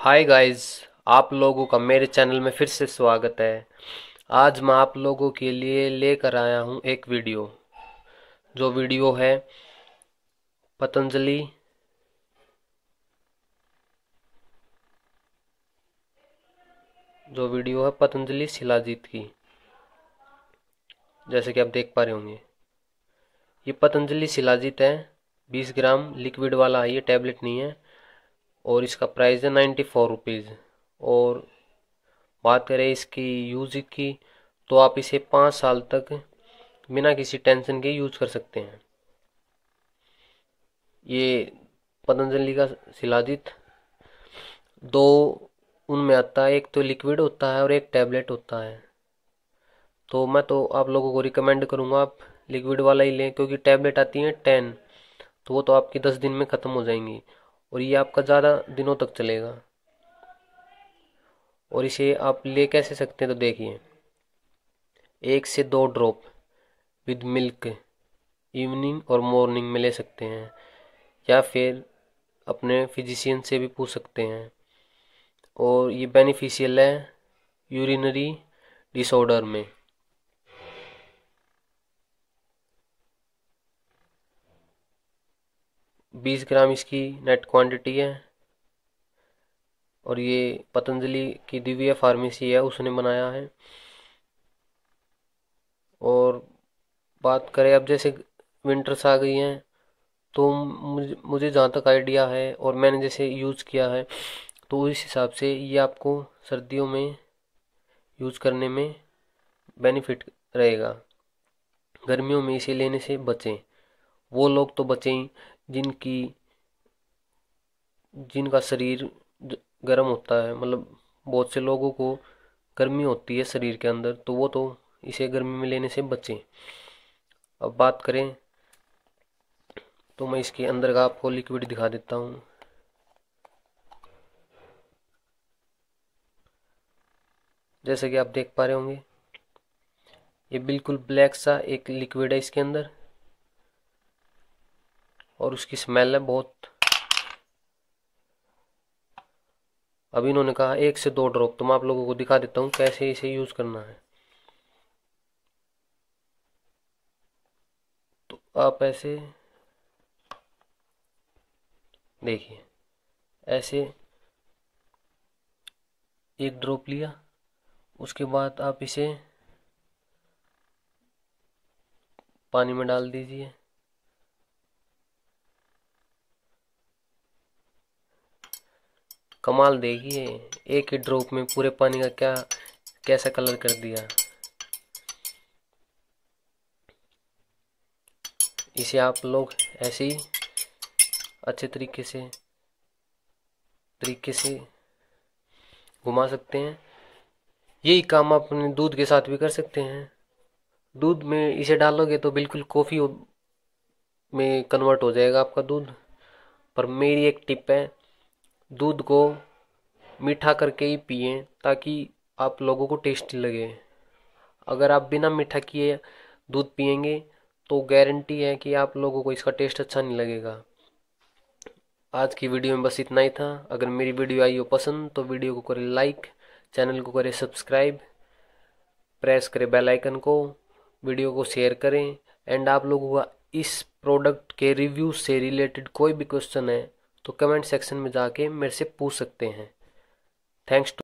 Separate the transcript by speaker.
Speaker 1: hi guys आप लोगों का मेरे चैनल में फिर से स्वागत है आज मैं आप लोगों के लिए लेकर आया हूँ एक वीडियो जो वीडियो है पतंजलि जो वीडियो है पतंजलि शिलाजीत की जैसे कि आप देख पा रहे होंगे ये पतंजलि शिलाजीत है 20 ग्राम लिक्विड वाला है ये टैबलेट नहीं है और इसका प्राइस है नाइन्टी फोर रुपीज़ और बात करें इसकी यूज की तो आप इसे पाँच साल तक बिना किसी टेंशन के यूज कर सकते हैं ये पतंजलि का शिलाजित दो उनमें आता है एक तो लिक्विड होता है और एक टैबलेट होता है तो मैं तो आप लोगों को रिकमेंड करूँगा आप लिक्विड वाला ही लें क्योंकि टैबलेट आती है टेन तो वो तो आपकी दस दिन में ख़त्म हो जाएंगी और ये आपका ज़्यादा दिनों तक चलेगा और इसे आप ले कैसे सकते हैं तो देखिए एक से दो ड्रॉप विद मिल्क इवनिंग और मॉर्निंग में ले सकते हैं या फिर अपने फिजिशियन से भी पूछ सकते हैं और ये बेनिफिशियल है यूरिनरी डिसऑर्डर में बीस ग्राम इसकी नेट क्वांटिटी है और ये पतंजलि की दिव्य फार्मेसी है उसने बनाया है और बात करें अब जैसे विंटर्स आ गई हैं तो मुझे मुझे जहाँ तक आइडिया है और मैंने जैसे यूज़ किया है तो उस हिसाब से ये आपको सर्दियों में यूज़ करने में बेनिफिट रहेगा गर्मियों में इसे लेने से बचें वो लोग तो बचें जिनकी जिनका शरीर गर्म होता है मतलब बहुत से लोगों को गर्मी होती है शरीर के अंदर तो वो तो इसे गर्मी में लेने से बचें अब बात करें तो मैं इसके अंदर का आपको लिक्विड दिखा देता हूँ जैसे कि आप देख पा रहे होंगे ये बिल्कुल ब्लैक सा एक लिक्विड है इसके अंदर और उसकी स्मेल है बहुत अब इन्होंने कहा एक से दो ड्रॉप तो मैं आप लोगों को दिखा देता हूँ कैसे इसे यूज़ करना है तो आप ऐसे देखिए ऐसे एक ड्रॉप लिया उसके बाद आप इसे पानी में डाल दीजिए कमाल देखिए एक ही ड्रॉप में पूरे पानी का क्या कैसा कलर कर दिया इसे आप लोग ऐसे ही अच्छे तरीके से तरीके से घुमा सकते हैं यही काम आप अपने दूध के साथ भी कर सकते हैं दूध में इसे डालोगे तो बिल्कुल कॉफ़ी में कन्वर्ट हो जाएगा आपका दूध पर मेरी एक टिप है दूध को मीठा करके ही पिए ताकि आप लोगों को टेस्टी लगे अगर आप बिना मीठा किए दूध पियेंगे तो गारंटी है कि आप लोगों को इसका टेस्ट अच्छा नहीं लगेगा आज की वीडियो में बस इतना ही था अगर मेरी वीडियो आई हो पसंद तो वीडियो को करें लाइक चैनल को करें सब्सक्राइब प्रेस करें बेल आइकन को वीडियो को शेयर करें एंड आप लोगों का इस प्रोडक्ट के रिव्यू से रिलेटेड कोई भी क्वेश्चन है तो कमेंट सेक्शन में जाके मेरे से पूछ सकते हैं थैंक्स